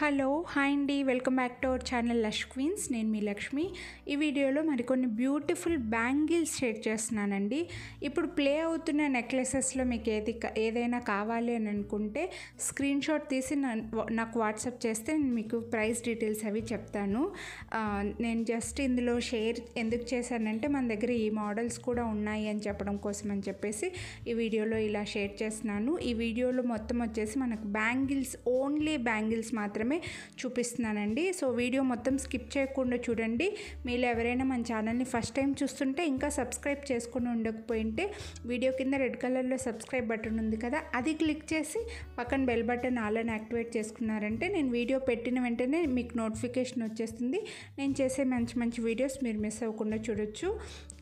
hello hi అండి welcome back to our channel Lush Queens నేను మీ లక్ష్మి ఈ వీడియోలో మరికొన్ని బ్యూటిఫుల్ బ్యాంగిల్స్ షేర్ చేస్తున్నానండి ఇప్పుడు ప్లే అవుతున్న నెక్లెసెస్లో మీకు ఏది ఏదైనా కావాలి అని అనుకుంటే స్క్రీన్ షాట్ తీసి నాకు వాట్సాప్ చేస్తే నేను మీకు ప్రైస్ డీటెయిల్స్ అవి చెప్తాను నేను జస్ట్ ఇందులో షేర్ ఎందుకు చేశానంటే మన దగ్గర ఈ మోడల్స్ కూడా ఉన్నాయి అని చెప్పడం కోసం అని చెప్పేసి ఈ వీడియోలో ఇలా షేర్ చేస్తున్నాను ఈ వీడియోలో మొత్తం వచ్చేసి మనకు బ్యాంగిల్స్ ఓన్లీ బ్యాంగిల్స్ మాత్రమే మాత్రమే చూపిస్తున్నానండి సో వీడియో మొత్తం స్కిప్ చేయకుండా చూడండి మీరు ఎవరైనా మన ఛానల్ని ఫస్ట్ టైం చూస్తుంటే ఇంకా సబ్స్క్రైబ్ చేసుకుని ఉండకపోయింటే వీడియో కింద రెడ్ కలర్లో సబ్స్క్రైబ్ బటన్ ఉంది కదా అది క్లిక్ చేసి పక్కన బెల్ బటన్ ఆలని యాక్టివేట్ చేసుకున్నారంటే నేను వీడియో పెట్టిన వెంటనే మీకు నోటిఫికేషన్ వచ్చేస్తుంది నేను చేసే మంచి మంచి వీడియోస్ మీరు మిస్ అవ్వకుండా చూడొచ్చు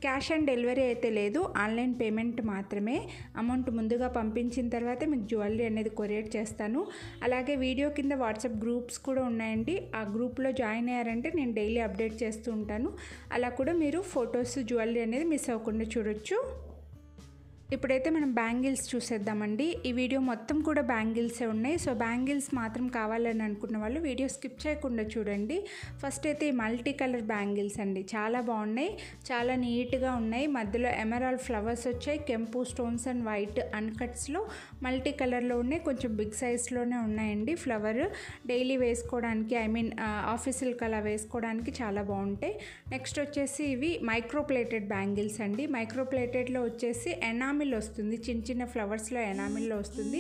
క్యాష్ ఆన్ డెలివరీ అయితే లేదు ఆన్లైన్ పేమెంట్ మాత్రమే అమౌంట్ ముందుగా పంపించిన తర్వాత మీకు జ్యువెలరీ అనేది కొరియర్ చేస్తాను అలాగే వీడియో కింద వాట్సాప్ గ్రూప్స్ కూడా ఉన్నాయండి ఆ గ్రూప్లో జాయిన్ అయ్యారంటే నేను డైలీ అప్డేట్ చేస్తూ ఉంటాను అలా కూడా మీరు ఫొటోస్ జ్యువెలరీ అనేది మిస్ అవ్వకుండా చూడొచ్చు ఇప్పుడైతే మనం బ్యాంగిల్స్ చూసేద్దామండి ఈ వీడియో మొత్తం కూడా బ్యాంగిల్సే ఉన్నాయి సో బ్యాంగిల్స్ మాత్రం కావాలని అనుకున్న వాళ్ళు వీడియో స్కిప్ చేయకుండా చూడండి ఫస్ట్ అయితే ఈ మల్టీ కలర్ బ్యాంగిల్స్ అండి చాలా బాగున్నాయి చాలా నీట్గా ఉన్నాయి మధ్యలో ఎమరాల్ ఫ్లవర్స్ వచ్చాయి కెంపు స్టోన్స్ అండ్ వైట్ అన్కట్స్లో మల్టీ కలర్లో ఉన్నాయి కొంచెం బిగ్ సైజ్లోనే ఉన్నాయండి ఫ్లవర్ డైలీ వేసుకోవడానికి ఐ మీన్ ఆఫీసులకు అలా వేసుకోవడానికి చాలా బాగుంటాయి నెక్స్ట్ వచ్చేసి ఇవి మైక్రోప్లేటెడ్ బ్యాంగిల్స్ అండి మైక్రోప్లేటెడ్లో వచ్చేసి ఎనామి ఎనామిల్ వస్తుంది చిన్న చిన్న ఫ్లవర్స్లో ఎనామిల్లో వస్తుంది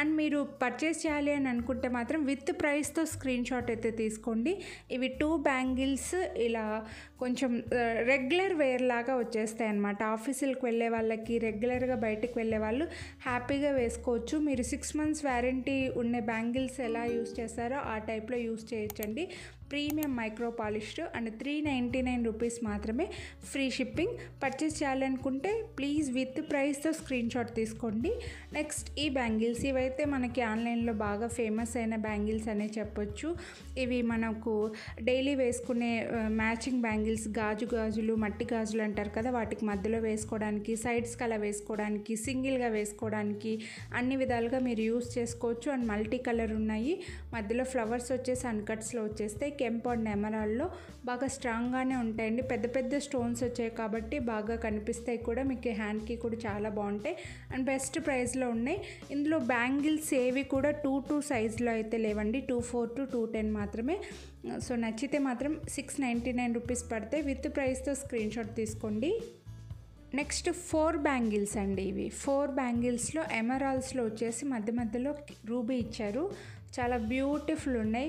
అండ్ మీరు పర్చేస్ చేయాలి అని అనుకుంటే మాత్రం విత్ ప్రైస్తో స్క్రీన్ షాట్ అయితే తీసుకోండి ఇవి టూ బ్యాంగిల్స్ ఇలా కొంచెం రెగ్యులర్ వేర్ లాగా వచ్చేస్తాయి అనమాట ఆఫీసులకు వెళ్ళే వాళ్ళకి రెగ్యులర్గా బయటకు వెళ్ళే వాళ్ళు హ్యాపీగా వేసుకోవచ్చు మీరు సిక్స్ మంత్స్ వ్యారంటీ ఉండే బ్యాంగిల్స్ ఎలా యూస్ చేస్తారో ఆ టైప్లో యూస్ చేయొచ్చండి premium micro polished and three ninety nine rupees మాత్రమే ఫ్రీ షిప్పింగ్ పర్చేస్ చేయాలనుకుంటే ప్లీజ్ విత్ ప్రైస్తో స్క్రీన్ షాట్ తీసుకోండి నెక్స్ట్ ఈ బ్యాంగిల్స్ ఇవైతే మనకి ఆన్లైన్లో బాగా ఫేమస్ అయిన బ్యాంగిల్స్ అనే చెప్పొచ్చు ఇవి మనకు డైలీ వేసుకునే మ్యాచింగ్ బ్యాంగిల్స్ గాజు గాజులు మట్టి గాజులు అంటారు కదా వాటికి మధ్యలో వేసుకోవడానికి సైడ్స్కి అలా వేసుకోవడానికి సింగిల్గా వేసుకోవడానికి అన్ని విధాలుగా మీరు యూస్ చేసుకోవచ్చు అండ్ మల్టీ కలర్ ఉన్నాయి మధ్యలో ఫ్లవర్స్ వచ్చేసి అన్కట్స్లో వచ్చేస్తే కెంప్ అండ్ ఎమరాల్లో బాగా స్ట్రాంగ్గానే ఉంటాయండి పెద్ద పెద్ద స్టోన్స్ వచ్చాయి కాబట్టి బాగా కనిపిస్తాయి కూడా మీకు హ్యాండ్కి కూడా చాలా బాగుంటాయి అండ్ బెస్ట్ ప్రైస్లో ఉన్నాయి ఇందులో బ్యాంగిల్స్ ఏవి కూడా టూ టూ సైజ్లో అయితే లేవండి two four to two ten మాత్రమే సో నచ్చితే మాత్రం సిక్స్ నైంటీ నైన్ రూపీస్ పడతాయి విత్ ప్రైస్తో స్క్రీన్ షాట్ తీసుకోండి నెక్స్ట్ ఫోర్ బ్యాంగిల్స్ అండి ఇవి ఫోర్ బ్యాంగిల్స్లో ఎమరాల్స్లో వచ్చేసి మధ్య మధ్యలో రూబీ ఇచ్చారు చాలా బ్యూటిఫుల్ ఉన్నాయి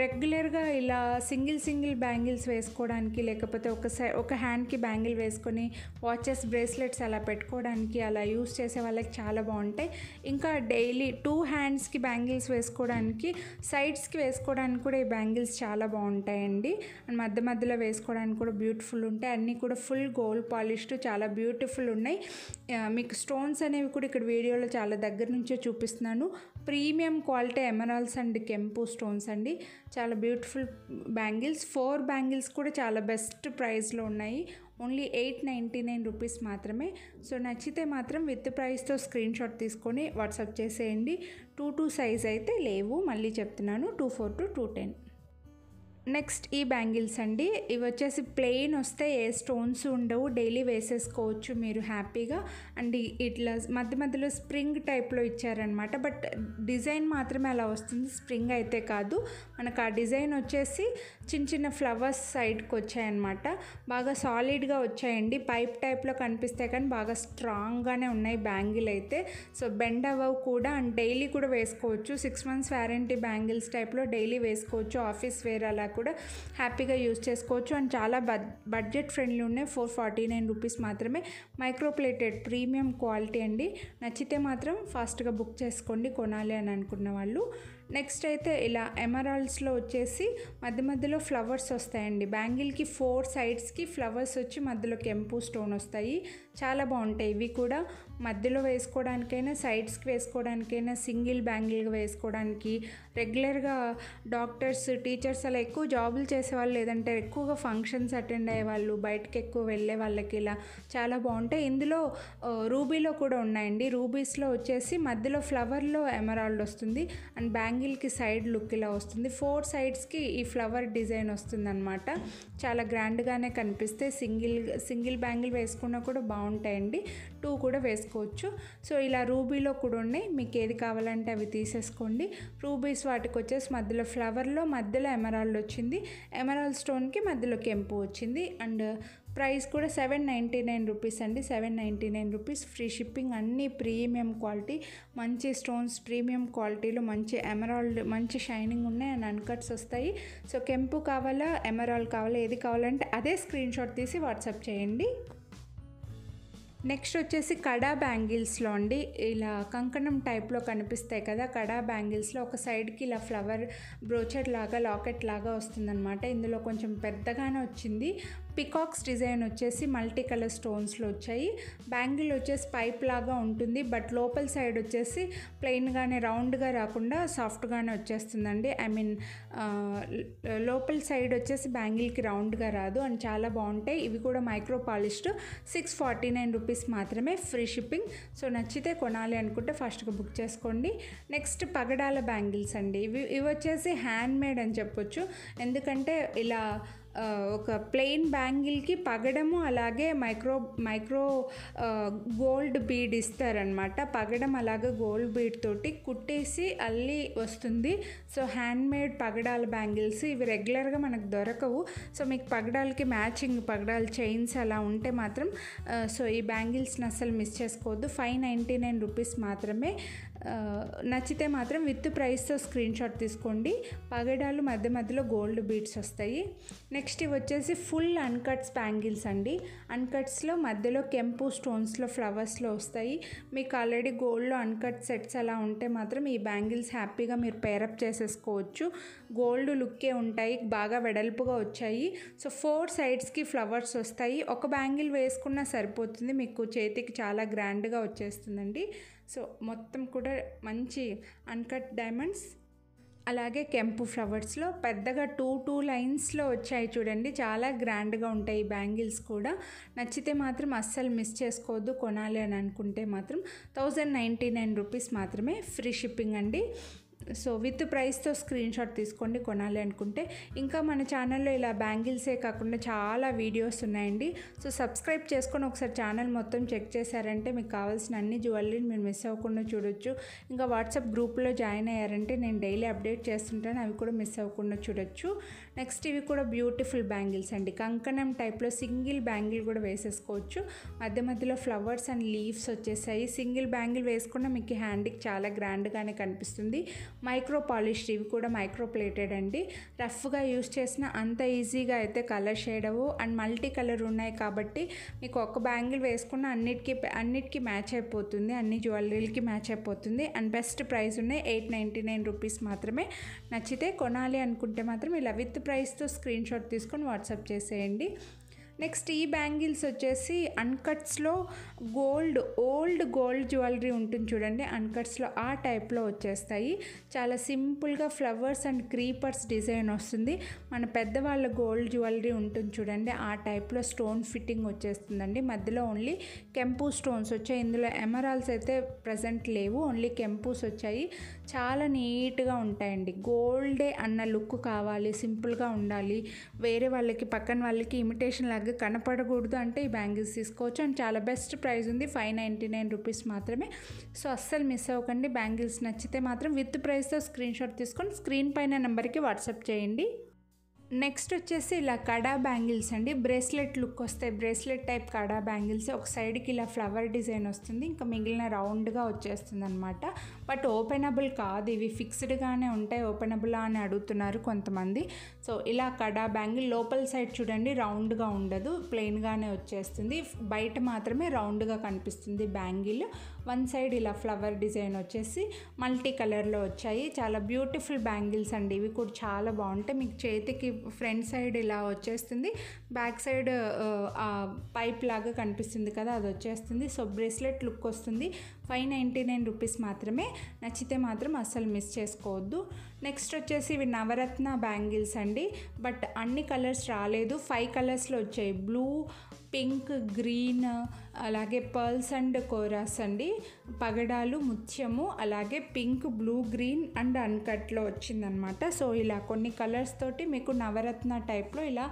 రెగ్యులర్గా ఇలా సింగిల్ సింగిల్ బ్యాంగిల్స్ వేసుకోవడానికి లేకపోతే ఒక సై ఒక హ్యాండ్కి బ్యాంగిల్ వేసుకొని వాచెస్ బ్రేస్లెట్స్ అలా పెట్టుకోవడానికి అలా యూస్ చేసే వాళ్ళకి చాలా బాగుంటాయి ఇంకా డైలీ టూ హ్యాండ్స్కి బ్యాంగిల్స్ వేసుకోవడానికి సైడ్స్కి వేసుకోవడానికి కూడా ఈ బ్యాంగిల్స్ చాలా బాగుంటాయండి మధ్య మధ్యలో వేసుకోవడానికి కూడా బ్యూటిఫుల్ ఉంటాయి అన్నీ కూడా ఫుల్ గోల్డ్ పాలిష్డ్ చాలా బ్యూటిఫుల్ ఉన్నాయి మీకు స్టోన్స్ అనేవి కూడా ఇక్కడ వీడియోలో చాలా దగ్గర నుంచే చూపిస్తున్నాను ప్రీమియం క్వాలిటీ ఎమరాల్స్ అండ్ కెంపు స్టోన్స్ అండి చాలా బ్యూటిఫుల్ బ్యాంగిల్స్ ఫోర్ బ్యాంగిల్స్ కూడా చాలా బెస్ట్ ప్రైస్లో ఉన్నాయి only eight ninety nine rupees మాత్రమే సో నచ్చితే మాత్రం విత్ ప్రైస్తో స్క్రీన్ షాట్ తీసుకొని వాట్సాప్ చేసేయండి టూ టూ సైజ్ అయితే లేవు మళ్ళీ చెప్తున్నాను two four to two ten next ఈ బ్యాంగిల్స్ అండి ఇవి వచ్చేసి ప్లెయిన్ వస్తే ఏ స్టోన్స్ ఉండవు డైలీ వేసేసుకోవచ్చు మీరు హ్యాపీగా అండ్ ఇట్లా మధ్య మధ్యలో స్ప్రింగ్ టైప్లో ఇచ్చారనమాట బట్ డిజైన్ మాత్రమే అలా వస్తుంది స్ప్రింగ్ అయితే కాదు మనకు ఆ డిజైన్ వచ్చేసి చిన్న చిన్న ఫ్లవర్స్ సైడ్కి వచ్చాయన్నమాట బాగా సాలిడ్గా వచ్చాయండి పైప్ టైప్లో కనిపిస్తాయి కానీ బాగా స్ట్రాంగ్గానే ఉన్నాయి బ్యాంగిల్ అయితే సో బెండ్ అవ్వవు కూడా అండ్ డైలీ కూడా వేసుకోవచ్చు సిక్స్ మంత్స్ వ్యారంటీ బ్యాంగిల్స్ టైప్లో డైలీ వేసుకోవచ్చు ఆఫీస్ వేర్ అలా వరకు కూడా హ్యాపీగా యూజ్ చేసుకోవచ్చు అండ్ చాలా బడ్జెట్ ఫ్రెండ్లీ ఉన్నాయి ఫోర్ ఫార్టీ నైన్ రూపీస్ మాత్రమే మైక్రోప్లేటెడ్ ప్రీమియం క్వాలిటీ అండి నచ్చితే మాత్రం ఫాస్ట్గా బుక్ చేసుకోండి కొనాలి అని అనుకున్న వాళ్ళు నెక్స్ట్ అయితే ఇలా ఎమరాల్డ్స్లో వచ్చేసి మధ్య మధ్యలో ఫ్లవర్స్ వస్తాయండి బ్యాంగిల్కి ఫోర్ సైడ్స్కి ఫ్లవర్స్ వచ్చి మధ్యలో కెంపు స్టోన్ వస్తాయి చాలా బాగుంటాయి ఇవి కూడా మధ్యలో వేసుకోవడానికైనా సైడ్స్కి వేసుకోవడానికైనా సింగిల్ బ్యాంగిల్గా వేసుకోవడానికి రెగ్యులర్గా డాక్టర్స్ టీచర్స్ అలా ఎక్కువ జాబులు చేసేవాళ్ళు లేదంటే ఎక్కువగా ఫంక్షన్స్ అటెండ్ అయ్యే వాళ్ళు బయటకు ఎక్కువ వెళ్ళే వాళ్ళకి ఇలా చాలా బాగుంటాయి ఇందులో రూబీలో కూడా ఉన్నాయండి రూబీస్లో వచ్చేసి మధ్యలో ఫ్లవర్లో ఎమరాల్డ్ వస్తుంది అండ్ బ్యాంగిల్ యాంగిల్కి సైడ్ లుక్ ఇలా వస్తుంది ఫోర్ సైడ్స్కి ఈ ఫ్లవర్ డిజైన్ అనమాట చాలా గ్రాండ్గానే కనిపిస్తే సింగిల్ సింగిల్ బ్యాంగిల్ వేసుకున్నా కూడా బాగుంటాయండి టూ కూడా వేసుకోవచ్చు సో ఇలా రూబీలో కూడా ఉన్నాయి మీకు ఏది కావాలంటే అవి తీసేసుకోండి రూబీస్ వాటికి వచ్చేసి మధ్యలో ఫ్లవర్లో మధ్యలో ఎమరాల్డ్ వచ్చింది ఎమరాల్డ్ స్టోన్కి మధ్యలో కెంపు వచ్చింది అండ్ ప్రైస్ కూడా సెవెన్ నైంటీ నైన్ రూపీస్ అండి seven ninety nine rupees free shipping అన్ని ప్రీమియం క్వాలిటీ మంచి స్టోన్స్ ప్రీమియం క్వాలిటీలో మంచి ఎమరాల్డ్ మంచి షైనింగ్ ఉన్నాయి అండ్ అన్కట్స్ వస్తాయి సో కెంపు కావాలా ఎమరాల్డ్ కావాలా ఏది కావాలంటే అదే స్క్రీన్ షాట్ తీసి వాట్సాప్ చేయండి నెక్స్ట్ వచ్చేసి కడా బ్యాంగిల్స్లో అండి ఇలా కంకణం టైప్లో కనిపిస్తాయి కదా కడా బ్యాంగిల్స్లో ఒక సైడ్కి ఇలా ఫ్లవర్ బ్రోచెట్ లాగా లాకెట్ లాగా వస్తుందన్నమాట ఇందులో కొంచెం పెద్దగానే వచ్చింది పికాక్స్ డిజైన్ వచ్చేసి మల్టీ కలర్ స్టోన్స్లో వచ్చాయి బ్యాంగిల్ వచ్చేసి పైప్ లాగా ఉంటుంది బట్ లోపల సైడ్ వచ్చేసి ప్లెయిన్గానే రౌండ్గా రాకుండా సాఫ్ట్గానే వచ్చేస్తుందండి ఐ మీన్ లోపల సైడ్ వచ్చేసి బ్యాంగిల్కి రౌండ్గా రాదు అండ్ చాలా బాగుంటాయి ఇవి కూడా micro polished six forty nine rupees మాత్రమే ఫ్రీ షిప్పింగ్ సో నచ్చితే కొనాలి అనుకుంటే ఫస్ట్గా బుక్ చేసుకోండి నెక్స్ట్ పగడాల బ్యాంగిల్స్ అండి ఇవి ఇవి వచ్చేసి హ్యాండ్ మేడ్ అని చెప్పొచ్చు ఎందుకంటే ఇలా ఒక ప్లెయిన్ బ్యాంగిల్కి పగడము అలాగే మైక్రో మైక్రో గోల్డ్ బీడ్ ఇస్తారనమాట పగడం అలాగే గోల్డ్ బీడ్ తోటి కుట్టేసి అల్లి వస్తుంది సో హ్యాండ్మేడ్ పగడాల బ్యాంగిల్స్ ఇవి రెగ్యులర్గా మనకు దొరకవు సో మీకు పగడాలకి మ్యాచింగ్ పగడాల చైన్స్ అలా ఉంటే మాత్రం సో ఈ బ్యాంగిల్స్ని అసలు మిస్ చేసుకోవద్దు ఫైవ్ నైంటీ నైన్ రూపీస్ మాత్రమే నచ్చితే మాత్రం విత్ ప్రైస్తో స్క్రీన్ షాట్ తీసుకోండి పగడాలు మధ్య మధ్యలో గోల్డ్ బీట్స్ వస్తాయి నెక్స్ట్ ఇవి వచ్చేసి ఫుల్ అన్కట్స్ బ్యాంగిల్స్ అండి అన్కట్స్లో మధ్యలో కెంపు స్టోన్స్లో ఫ్లవర్స్లో వస్తాయి మీకు ఆల్రెడీ గోల్డ్లో అన్కట్ సెట్స్ అలా ఉంటే మాత్రం ఈ బ్యాంగిల్స్ హ్యాపీగా మీరు పేరప్ చేసేసుకోవచ్చు గోల్డ్ లుక్కే ఉంటాయి బాగా వెడల్పుగా వచ్చాయి సో ఫోర్ సైడ్స్కి ఫ్లవర్స్ వస్తాయి ఒక బ్యాంగిల్ వేసుకున్నా సరిపోతుంది మీకు చేతికి చాలా గ్రాండ్గా వచ్చేస్తుందండి సో మొత్తం కూడా మంచి అన్కట్ డైమండ్స్ అలాగే కెంపు ఫ్లవర్స్లో పెద్దగా టూ టూ లైన్స్లో వచ్చాయి చూడండి చాలా గ్రాండ్గా ఉంటాయి ఈ బ్యాంగిల్స్ కూడా నచ్చితే మాత్రం అస్సలు మిస్ చేసుకోవద్దు కొనాలి అని అనుకుంటే మాత్రం థౌజండ్ నైంటీ నైన్ రూపీస్ మాత్రమే ఫ్రీ షిప్పింగ్ అండి సో విత్ ప్రైస్తో స్క్రీన్ షాట్ తీసుకోండి కొనాలి అనుకుంటే ఇంకా మన ఛానల్లో ఇలా బ్యాంగిల్సే కాకుండా చాలా వీడియోస్ ఉన్నాయండి సో సబ్స్క్రైబ్ చేసుకొని ఒకసారి ఛానల్ మొత్తం చెక్ చేశారంటే మీకు కావాల్సిన అన్ని జ్యువెలరీని మీరు మిస్ అవ్వకుండా చూడొచ్చు ఇంకా వాట్సాప్ గ్రూప్లో జాయిన్ అయ్యారంటే నేను డైలీ అప్డేట్ చేస్తుంటాను అవి కూడా మిస్ అవ్వకుండా చూడొచ్చు నెక్స్ట్ ఇవి కూడా బ్యూటిఫుల్ బ్యాంగిల్స్ అండి కంకణం టైప్లో సింగిల్ బ్యాంగిల్ కూడా వేసేసుకోవచ్చు మధ్య మధ్యలో ఫ్లవర్స్ అండ్ లీవ్స్ వచ్చేసాయి సింగిల్ బ్యాంగిల్ వేసుకున్న మీకు హ్యాండ్కి చాలా గ్రాండ్గానే కనిపిస్తుంది మైక్రో పాలిష్ ఇవి కూడా మైక్రో ప్లేటెడ్ అండి రఫ్గా యూస్ చేసిన అంత ఈజీగా అయితే కలర్ షేడ్ అవ్వు అండ్ మల్టీ కలర్ ఉన్నాయి కాబట్టి మీకు ఒక బ్యాంగిల్ వేసుకున్న అన్నిటికీ అన్నిటికీ మ్యాచ్ అయిపోతుంది అన్ని జ్యువెలరీలకి మ్యాచ్ అయిపోతుంది అండ్ బెస్ట్ ప్రైస్ ఉన్నాయి ఎయిట్ నైంటీ నైన్ రూపీస్ మాత్రమే నచ్చితే కొనాలి అనుకుంటే మాత్రం ఇలా విత్ ప్రైస్తో స్క్రీన్ షాట్ తీసుకొని వాట్సాప్ చేసేయండి నెక్స్ట్ ఈ బ్యాంగిల్స్ వచ్చేసి అన్కట్స్లో గోల్డ్ ఓల్డ్ గోల్డ్ జ్యువెలరీ ఉంటుంది చూడండి అన్కట్స్లో ఆ టైప్లో వచ్చేస్తాయి చాలా సింపుల్గా ఫ్లవర్స్ అండ్ క్రీపర్స్ డిజైన్ వస్తుంది మన పెద్దవాళ్ళ గోల్డ్ జ్యువెలరీ ఉంటుంది చూడండి ఆ టైప్లో స్టోన్ ఫిట్టింగ్ వచ్చేస్తుందండి మధ్యలో ఓన్లీ కెంపు స్టోన్స్ వచ్చాయి ఇందులో ఎమరాల్స్ అయితే ప్రజెంట్ లేవు ఓన్లీ కెంపూస్ వచ్చాయి చాలా నీట్గా ఉంటాయండి గోల్డే అన్న లుక్ కావాలి సింపుల్గా ఉండాలి వేరే వాళ్ళకి పక్కన వాళ్ళకి ఇమిటేషన్ లాగా సరిగ్గా కనపడకూడదు అంటే ఈ బ్యాంగిల్స్ తీసుకోవచ్చు అండ్ చాలా బెస్ట్ ప్రైస్ ఉంది ఫైవ్ నైంటీ నైన్ రూపీస్ మాత్రమే సో అస్సలు మిస్ అవ్వకండి బ్యాంగిల్స్ నచ్చితే మాత్రం విత్ ప్రైస్తో స్క్రీన్ షాట్ తీసుకొని స్క్రీన్ పైన నెంబర్కి వాట్సాప్ చేయండి నెక్స్ట్ వచ్చేసి ఇలా కడా బ్యాంగిల్స్ అండి బ్రేస్లెట్ లుక్ వస్తాయి బ్రేస్లెట్ టైప్ కడా బ్యాంగిల్స్ ఒక సైడ్కి ఇలా ఫ్లవర్ డిజైన్ వస్తుంది ఇంకా మిగిలిన రౌండ్గా వచ్చేస్తుంది అనమాట బట్ ఓపెనబుల్ కాదు ఇవి ఫిక్స్డ్గానే ఉంటాయి ఓపెనబులా అని అడుగుతున్నారు కొంతమంది సో ఇలా కడా బ్యాంగిల్ లోపల సైడ్ చూడండి రౌండ్గా ఉండదు ప్లెయిన్గానే వచ్చేస్తుంది బయట మాత్రమే రౌండ్గా కనిపిస్తుంది బ్యాంగిల్ వన్ సైడ్ ఇలా ఫ్లవర్ డిజైన్ వచ్చేసి మల్టీ కలర్లో వచ్చాయి చాలా బ్యూటిఫుల్ బ్యాంగిల్స్ అండి ఇవి కూడా చాలా బాగుంటాయి మీకు చేతికి ఫ్రంట్ సైడ్ ఇలా వచ్చేస్తుంది బ్యాక్ సైడ్ పైప్ లాగా కనిపిస్తుంది కదా అది వచ్చేస్తుంది సో బ్రేస్లెట్ లుక్ వస్తుంది ఫైవ్ నైంటీ నైన్ రూపీస్ మాత్రమే నచ్చితే మాత్రం అస్సలు మిస్ చేసుకోవద్దు నెక్స్ట్ వచ్చేసి ఇవి నవరత్న బ్యాంగిల్స్ అండి బట్ అన్ని కలర్స్ రాలేదు ఫైవ్ కలర్స్లో వచ్చాయి బ్లూ పింక్ గ్రీన్ అలాగే పర్ల్స్ అండ్ కోరాస్ అండి పగడాలు ముత్యము అలాగే పింక్ బ్లూ గ్రీన్ అండ్ అన్కట్లో వచ్చిందనమాట సో ఇలా కొన్ని కలర్స్ తోటి మీకు నవరత్న టైప్లో ఇలా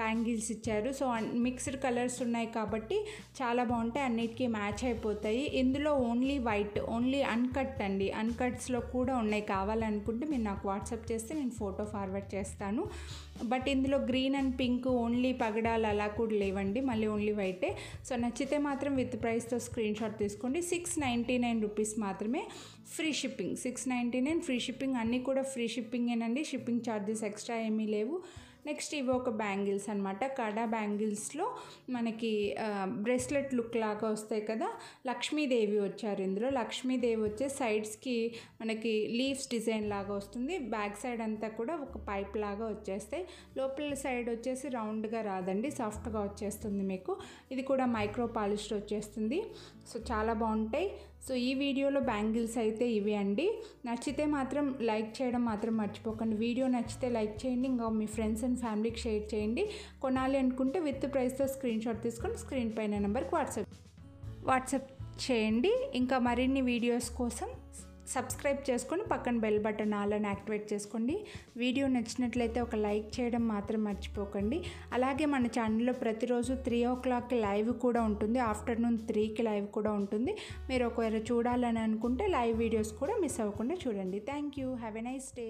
బ్యాంగిల్స్ ఇచ్చారు సో మిక్స్డ్ కలర్స్ ఉన్నాయి కాబట్టి చాలా బాగుంటాయి అన్నిటికీ మ్యాచ్ అయిపోతాయి ఇందులో ఓన్ ఓన్లీ వైట్ ఓన్లీ అన్కట్ అండి అన్కట్స్లో కూడా ఉన్నాయి కావాలనుకుంటే మీరు నాకు వాట్సాప్ చేస్తే నేను ఫోటో ఫార్వర్డ్ చేస్తాను బట్ ఇందులో గ్రీన్ అండ్ పింక్ ఓన్లీ పగడాలు అలా కూడా లేవండి మళ్ళీ ఓన్లీ వైటే సో నచ్చితే మాత్రం విత్ ప్రైస్తో స్క్రీన్ షాట్ తీసుకోండి సిక్స్ నైంటీ నైన్ రూపీస్ మాత్రమే free shipping six ninety nine free shipping అన్నీ కూడా ఫ్రీ షిప్పింగేనండి షిప్పింగ్ ఛార్జెస్ ఎక్స్ట్రా ఏమీ లేవు నెక్స్ట్ ఇవి ఒక బ్యాంగిల్స్ అనమాట కడా బ్యాంగిల్స్లో మనకి బ్రెస్లెట్ లుక్ లాగా వస్తాయి కదా లక్ష్మీదేవి వచ్చారు ఇందులో లక్ష్మీదేవి వచ్చే సైడ్స్కి మనకి లీవ్స్ డిజైన్ లాగా వస్తుంది బ్యాక్ సైడ్ అంతా కూడా ఒక పైప్ లాగా వచ్చేస్తాయి లోపల సైడ్ వచ్చేసి రౌండ్గా రాదండి సాఫ్ట్గా వచ్చేస్తుంది మీకు ఇది కూడా మైక్రో పాలిష్డ్ వచ్చేస్తుంది సో చాలా బాగుంటాయి సో ఈ వీడియోలో బ్యాంగిల్స్ అయితే ఇవి అండి నచ్చితే మాత్రం లైక్ చేయడం మాత్రం మర్చిపోకండి వీడియో నచ్చితే లైక్ చేయండి ఇంకా మీ ఫ్రెండ్స్ అండ్ ఫ్యామిలీకి షేర్ చేయండి కొనాలి అనుకుంటే విత్ ప్రైస్తో స్క్రీన్ షాట్ తీసుకొని స్క్రీన్ పైన నెంబర్కి వాట్సాప్ వాట్సాప్ చేయండి ఇంకా మరిన్ని వీడియోస్ కోసం సబ్స్క్రైబ్ చేసుకొని పక్కన బెల్ బటన్ ఆలని యాక్టివేట్ చేసుకోండి వీడియో నచ్చినట్లయితే ఒక లైక్ చేయడం మాత్రం మర్చిపోకండి అలాగే మన ఛానల్లో ప్రతిరోజు త్రీ ఓ క్లాక్కి లైవ్ కూడా ఉంటుంది ఆఫ్టర్నూన్ త్రీకి లైవ్ కూడా ఉంటుంది మీరు ఒకవేళ చూడాలని అనుకుంటే లైవ్ వీడియోస్ కూడా మిస్ అవ్వకుండా చూడండి thank you have a nice day